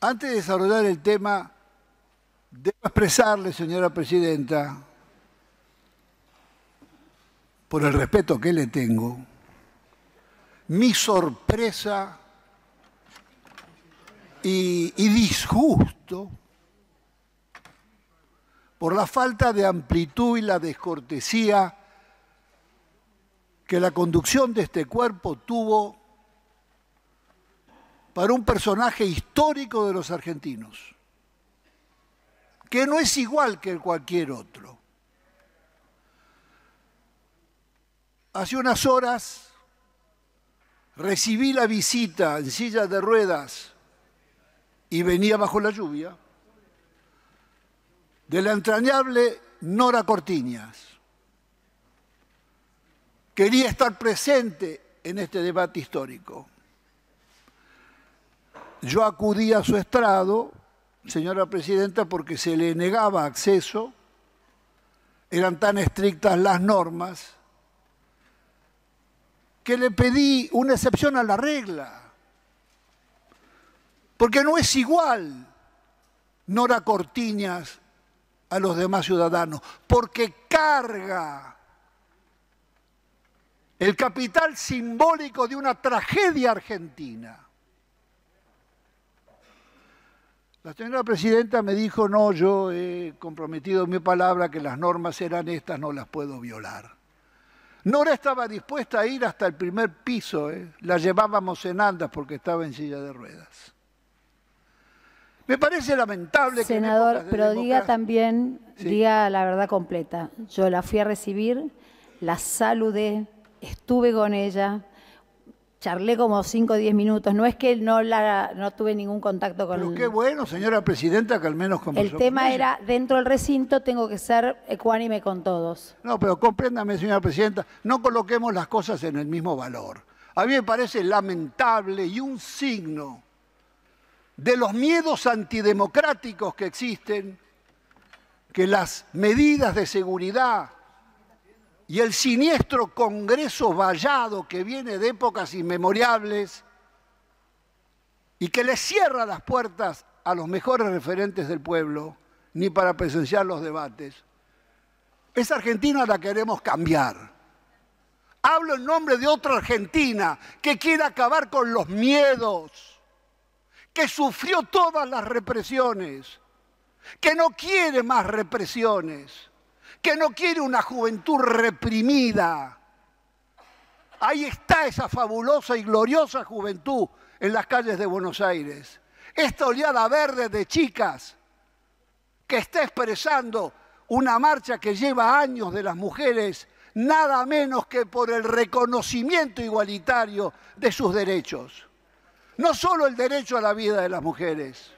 Antes de desarrollar el tema, debo expresarle, señora presidenta, por el respeto que le tengo, mi sorpresa y, disgusto por la falta de amplitud y la descortesía que la conducción de este cuerpo tuvo para un personaje histórico de los argentinos, que no es igual que cualquier otro. Hace unas horas recibí la visita en silla de ruedas y venía bajo la lluvia de la entrañable Nora Cortiñas. Quería estar presente en este debate histórico yo acudí a su estrado, señora presidenta, porque se le negaba acceso, eran tan estrictas las normas, que le pedí una excepción a la regla, porque no es igual Nora Cortiñas a los demás ciudadanos, porque carga el capital simbólico de una tragedia argentina. La señora presidenta me dijo, no, yo he comprometido mi palabra que las normas eran estas, no las puedo violar. Nora estaba dispuesta a ir hasta el primer piso, ¿eh? la llevábamos en andas porque estaba en silla de ruedas. Me parece lamentable Senador, que... Senador, pero diga también, diga la verdad completa. Yo la fui a recibir, la saludé, estuve con ella, charlé como 5 o 10 minutos. No es que no, tuve ningún contacto con... Pero qué bueno, señora presidenta, que al menos El tema era, dentro del recinto tengo que ser ecuánime con todos. No, pero compréndame, señora presidenta, no coloquemos las cosas en el mismo valor. A mí me parece lamentable y un signo de los miedos antidemocráticos que existen, que las medidas de seguridad y el siniestro Congreso vallado que viene de épocas inmemorables y que le cierra las puertas a los mejores referentes del pueblo, ni para presenciar los debates. Esa Argentina la queremos cambiar. Hablo en nombre de otra Argentina que quiere acabar con los miedos, que sufrió todas las represiones, que no quiere más represiones que no quiere una juventud reprimida. Ahí está esa fabulosa y gloriosa juventud en las calles de Buenos Aires. Esta oleada verde de chicas que está expresando una marcha que lleva años de las mujeres, nada menos que por el reconocimiento igualitario de sus derechos. No solo el derecho a la vida de las mujeres,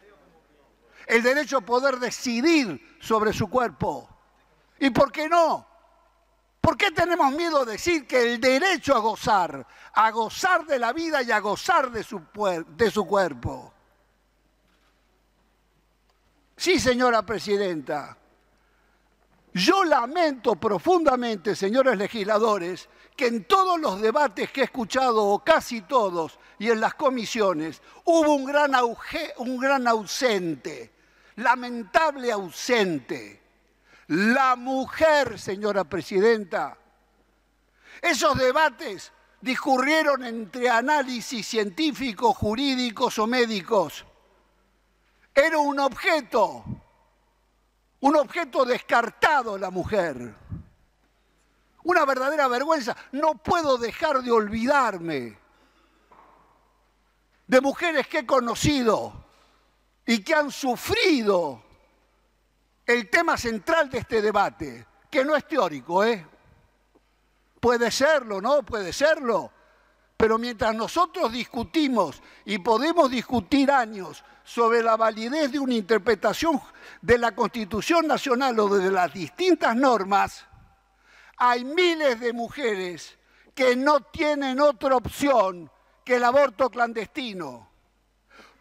el derecho a poder decidir sobre su cuerpo, ¿Y por qué no? ¿Por qué tenemos miedo de decir que el derecho a gozar, a gozar de la vida y a gozar de su, de su cuerpo? Sí, señora presidenta. Yo lamento profundamente, señores legisladores, que en todos los debates que he escuchado, o casi todos, y en las comisiones, hubo un gran, un gran ausente, lamentable ausente la mujer, señora presidenta. Esos debates discurrieron entre análisis científicos, jurídicos o médicos. Era un objeto, un objeto descartado la mujer. Una verdadera vergüenza. No puedo dejar de olvidarme de mujeres que he conocido y que han sufrido el tema central de este debate, que no es teórico, ¿eh? Puede serlo, ¿no? Puede serlo. Pero mientras nosotros discutimos y podemos discutir años sobre la validez de una interpretación de la Constitución Nacional o de las distintas normas, hay miles de mujeres que no tienen otra opción que el aborto clandestino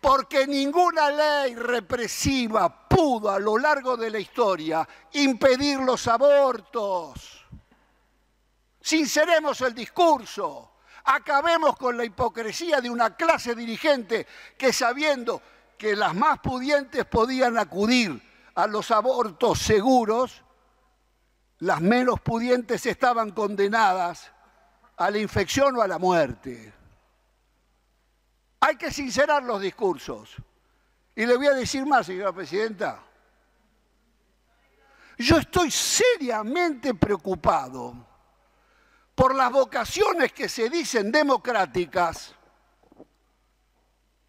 porque ninguna ley represiva pudo a lo largo de la historia impedir los abortos. Sinceremos el discurso, acabemos con la hipocresía de una clase dirigente que sabiendo que las más pudientes podían acudir a los abortos seguros, las menos pudientes estaban condenadas a la infección o a la muerte. Hay que sincerar los discursos. Y le voy a decir más, señora presidenta. Yo estoy seriamente preocupado por las vocaciones que se dicen democráticas,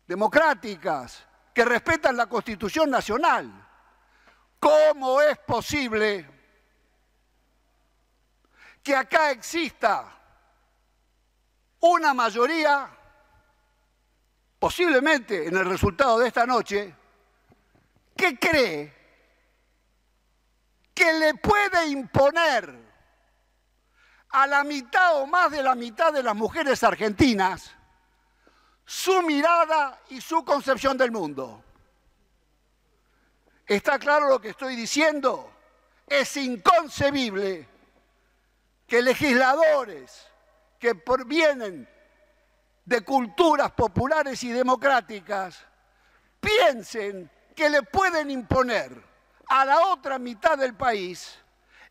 democráticas, que respetan la Constitución Nacional. ¿Cómo es posible que acá exista una mayoría posiblemente en el resultado de esta noche, que cree que le puede imponer a la mitad o más de la mitad de las mujeres argentinas su mirada y su concepción del mundo. ¿Está claro lo que estoy diciendo? Es inconcebible que legisladores que provienen de culturas populares y democráticas piensen que le pueden imponer a la otra mitad del país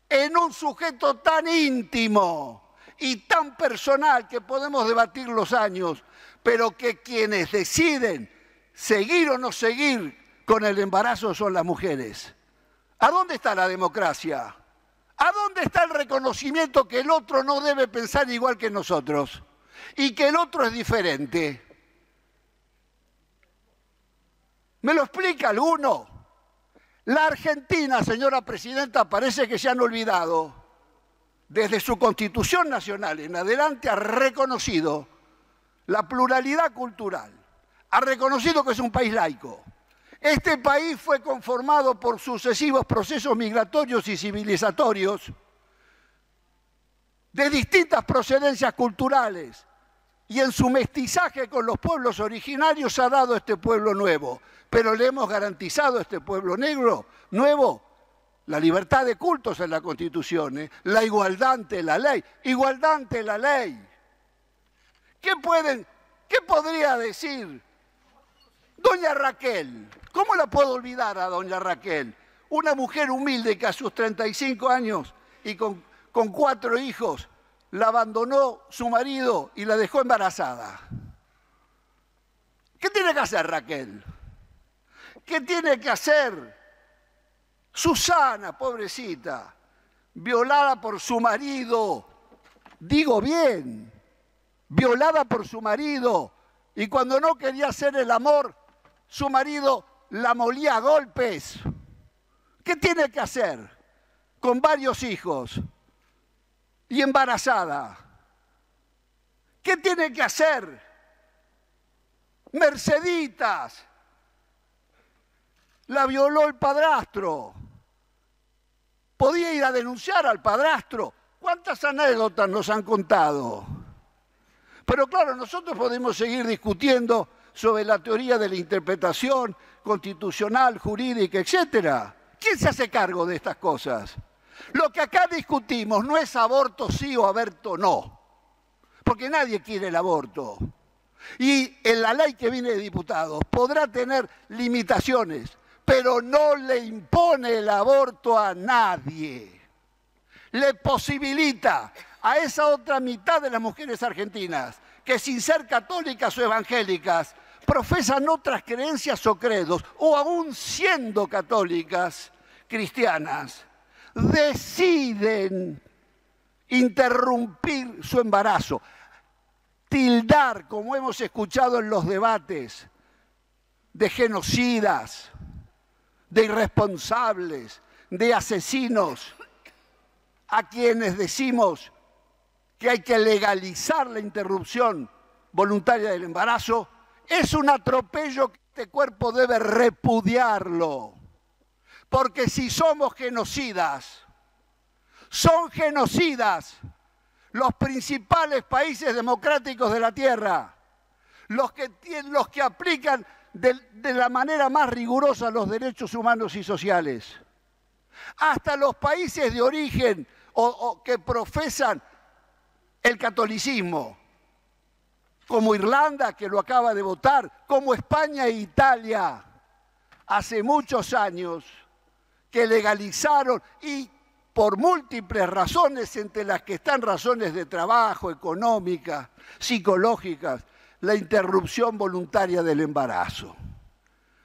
en un sujeto tan íntimo y tan personal que podemos debatir los años, pero que quienes deciden seguir o no seguir con el embarazo son las mujeres. ¿A dónde está la democracia? ¿A dónde está el reconocimiento que el otro no debe pensar igual que nosotros? y que el otro es diferente. ¿Me lo explica alguno? La Argentina, señora presidenta, parece que se han olvidado. Desde su constitución nacional en adelante ha reconocido la pluralidad cultural. Ha reconocido que es un país laico. Este país fue conformado por sucesivos procesos migratorios y civilizatorios de distintas procedencias culturales, y en su mestizaje con los pueblos originarios ha dado este pueblo nuevo. Pero le hemos garantizado a este pueblo negro nuevo la libertad de cultos en la Constitución, ¿eh? la igualdad ante la ley, igualdad ante la ley. ¿Qué, pueden, ¿Qué podría decir doña Raquel? ¿Cómo la puedo olvidar a doña Raquel? Una mujer humilde que a sus 35 años y con, con cuatro hijos la abandonó su marido y la dejó embarazada. ¿Qué tiene que hacer Raquel? ¿Qué tiene que hacer Susana, pobrecita, violada por su marido? Digo bien, violada por su marido. Y cuando no quería hacer el amor, su marido la molía a golpes. ¿Qué tiene que hacer? Con varios hijos y embarazada. ¿Qué tiene que hacer? Merceditas. La violó el padrastro. Podía ir a denunciar al padrastro. ¿Cuántas anécdotas nos han contado? Pero claro, nosotros podemos seguir discutiendo sobre la teoría de la interpretación constitucional, jurídica, etc. ¿Quién se hace cargo de estas cosas? Lo que acá discutimos no es aborto sí o aborto no, porque nadie quiere el aborto. Y en la ley que viene de diputados podrá tener limitaciones, pero no le impone el aborto a nadie. Le posibilita a esa otra mitad de las mujeres argentinas que sin ser católicas o evangélicas profesan otras creencias o credos, o aún siendo católicas, cristianas, deciden interrumpir su embarazo. Tildar, como hemos escuchado en los debates, de genocidas, de irresponsables, de asesinos, a quienes decimos que hay que legalizar la interrupción voluntaria del embarazo, es un atropello que este cuerpo debe repudiarlo. Porque si somos genocidas, son genocidas los principales países democráticos de la Tierra, los que, aplican de, la manera más rigurosa los derechos humanos y sociales. Hasta los países de origen o que profesan el catolicismo, como Irlanda, que lo acaba de votar, como España e Italia, hace muchos años que legalizaron y por múltiples razones, entre las que están razones de trabajo, económicas, psicológicas, la interrupción voluntaria del embarazo.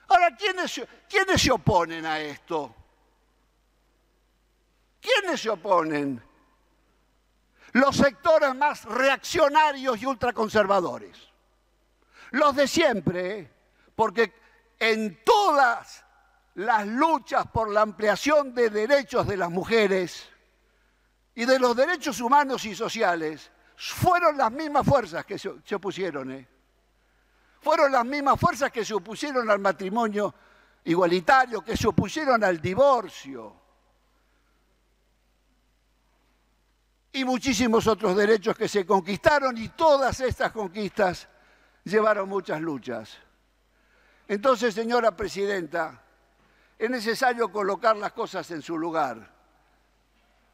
Ahora, ¿quiénes, ¿quiénes se oponen a esto? ¿Quiénes se oponen? Los sectores más reaccionarios y ultraconservadores. Los de siempre, ¿eh? porque en todas las luchas por la ampliación de derechos de las mujeres y de los derechos humanos y sociales fueron las mismas fuerzas que se opusieron. ¿eh? Fueron las mismas fuerzas que se opusieron al matrimonio igualitario, que se opusieron al divorcio. y muchísimos otros derechos que se conquistaron y todas estas conquistas llevaron muchas luchas. Entonces, señora presidenta, es necesario colocar las cosas en su lugar.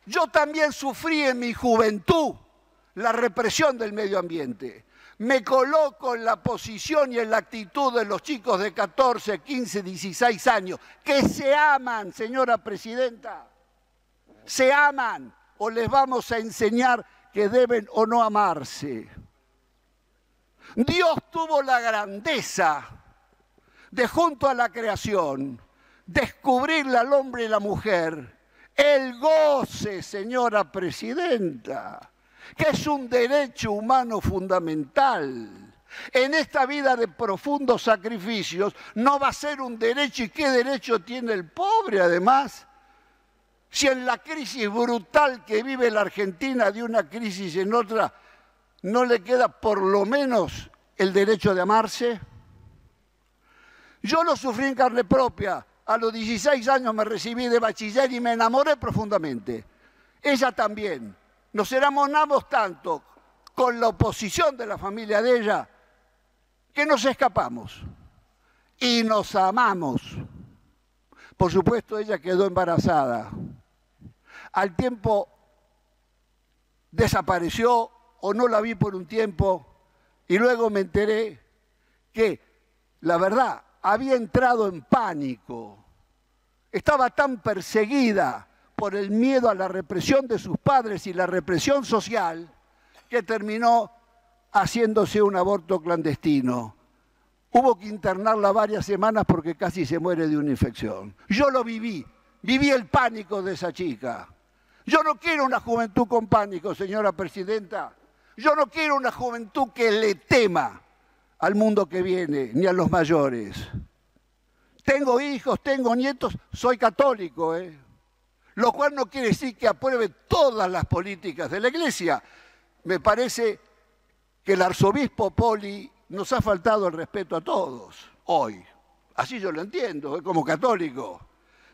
Yo también sufrí en mi juventud la represión del medio ambiente. Me coloco en la posición y en la actitud de los chicos de 14, 15, 16 años, que se aman, señora presidenta. Se aman o les vamos a enseñar que deben o no amarse. Dios tuvo la grandeza de junto a la creación descubrirle al hombre y la mujer el goce, señora presidenta, que es un derecho humano fundamental. En esta vida de profundos sacrificios no va a ser un derecho. ¿Y qué derecho tiene el pobre además? Si en la crisis brutal que vive la Argentina, de una crisis en otra, no le queda por lo menos el derecho de amarse. Yo lo sufrí en carne propia. A los 16 años me recibí de bachiller y me enamoré profundamente. Ella también. Nos enamoramos tanto con la oposición de la familia de ella que nos escapamos y nos amamos. Por supuesto, ella quedó embarazada. Al tiempo desapareció o no la vi por un tiempo y luego me enteré que la verdad había entrado en pánico, estaba tan perseguida por el miedo a la represión de sus padres y la represión social que terminó haciéndose un aborto clandestino. Hubo que internarla varias semanas porque casi se muere de una infección. Yo lo viví, viví el pánico de esa chica. Yo no quiero una juventud con pánico, señora presidenta. Yo no quiero una juventud que le tema al mundo que viene, ni a los mayores. Tengo hijos, tengo nietos, soy católico, ¿eh? lo cual no quiere decir que apruebe todas las políticas de la Iglesia. Me parece que el arzobispo Poli nos ha faltado el respeto a todos hoy. Así yo lo entiendo, ¿eh? como católico.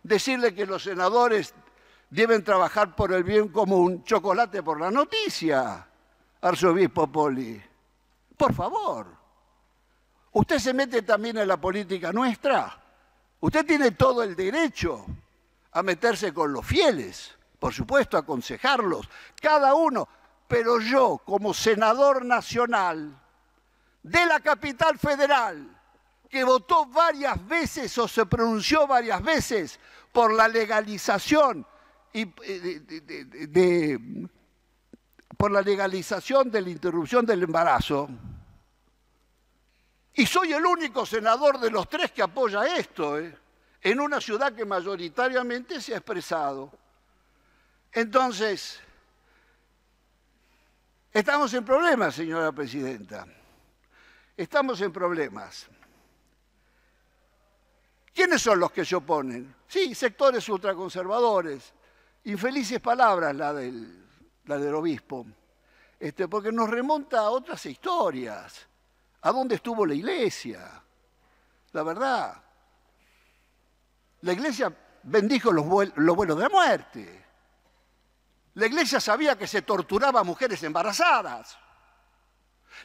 Decirle que los senadores deben trabajar por el bien común, chocolate por la noticia, arzobispo Poli. Por favor usted se mete también en la política nuestra. Usted tiene todo el derecho a meterse con los fieles, por supuesto, a aconsejarlos, cada uno. Pero yo, como senador nacional de la capital federal, que votó varias veces o se pronunció varias veces por la legalización y eh, por la legalización de la interrupción del embarazo, y soy el único senador de los tres que apoya esto, ¿eh? en una ciudad que mayoritariamente se ha expresado. Entonces, estamos en problemas, señora presidenta. Estamos en problemas. ¿Quiénes son los que se oponen? Sí, sectores ultraconservadores. Infelices palabras la del, la del obispo, este, porque nos remonta a otras historias a dónde estuvo la iglesia. La verdad. La iglesia bendijo los, los vuelos de la muerte. La iglesia sabía que se torturaba a mujeres embarazadas.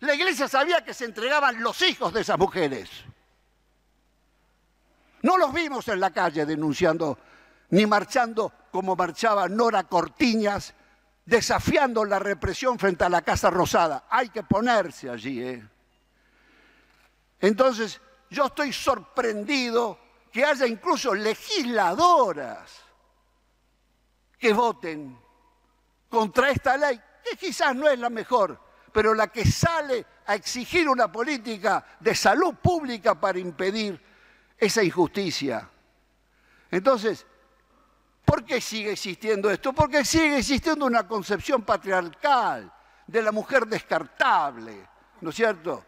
La iglesia sabía que se entregaban los hijos de esas mujeres. No los vimos en la calle denunciando ni marchando como marchaba Nora Cortiñas, desafiando la represión frente a la Casa Rosada. Hay que ponerse allí, ¿eh? Entonces, yo estoy sorprendido que haya incluso legisladoras que voten contra esta ley, que quizás no es la mejor, pero la que sale a exigir una política de salud pública para impedir esa injusticia. Entonces, ¿por qué sigue existiendo esto? Porque sigue existiendo una concepción patriarcal de la mujer descartable, ¿no es cierto?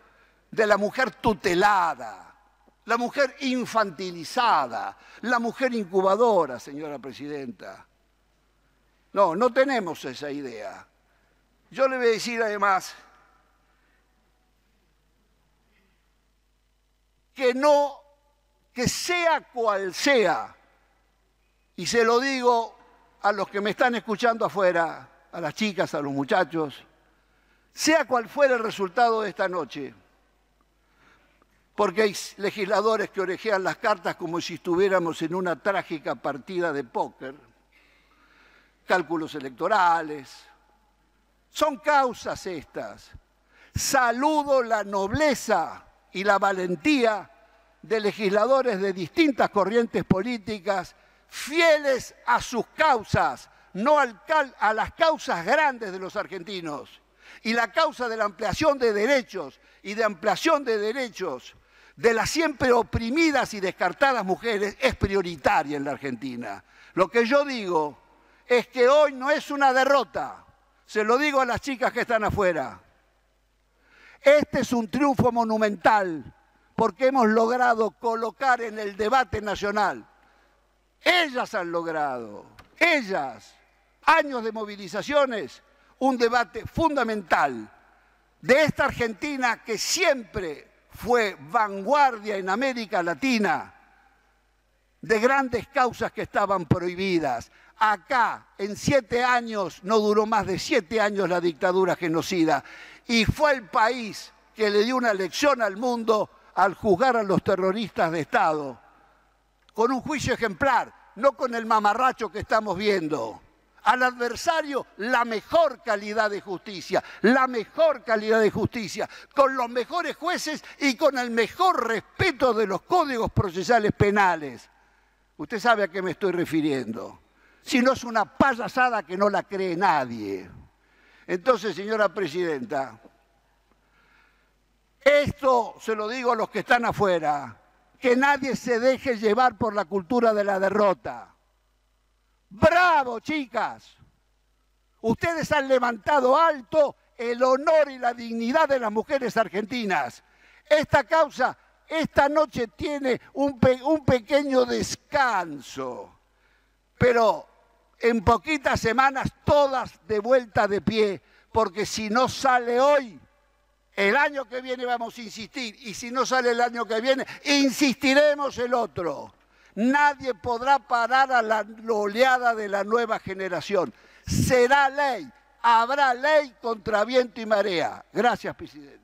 de la mujer tutelada, la mujer infantilizada, la mujer incubadora, señora presidenta. No, no tenemos esa idea. Yo le voy a decir además que no, que sea cual sea, y se lo digo a los que me están escuchando afuera, a las chicas, a los muchachos, sea cual fuera el resultado de esta noche, porque hay legisladores que orejean las cartas como si estuviéramos en una trágica partida de póker, cálculos electorales. Son causas estas. Saludo la nobleza y la valentía de legisladores de distintas corrientes políticas fieles a sus causas, no a las causas grandes de los argentinos. Y la causa de la ampliación de derechos y de ampliación de derechos de las siempre oprimidas y descartadas mujeres es prioritaria en la Argentina. Lo que yo digo es que hoy no es una derrota, se lo digo a las chicas que están afuera. Este es un triunfo monumental porque hemos logrado colocar en el debate nacional. Ellas han logrado, ellas, años de movilizaciones, un debate fundamental de esta Argentina que siempre fue vanguardia en América Latina de grandes causas que estaban prohibidas. Acá, en siete años, no duró más de siete años la dictadura genocida, y fue el país que le dio una lección al mundo al juzgar a los terroristas de Estado, con un juicio ejemplar, no con el mamarracho que estamos viendo al adversario la mejor calidad de justicia, la mejor calidad de justicia, con los mejores jueces y con el mejor respeto de los códigos procesales penales. Usted sabe a qué me estoy refiriendo. Si no es una payasada que no la cree nadie. Entonces, señora presidenta, esto se lo digo a los que están afuera, que nadie se deje llevar por la cultura de la derrota. Bravo, chicas. Ustedes han levantado alto el honor y la dignidad de las mujeres argentinas. Esta causa esta noche tiene un, pequeño descanso, pero en poquitas semanas todas de vuelta de pie, porque si no sale hoy, el año que viene vamos a insistir, y si no sale el año que viene, insistiremos el otro. Nadie podrá parar a la oleada de la nueva generación. Será ley, habrá ley contra viento y marea. Gracias, presidente.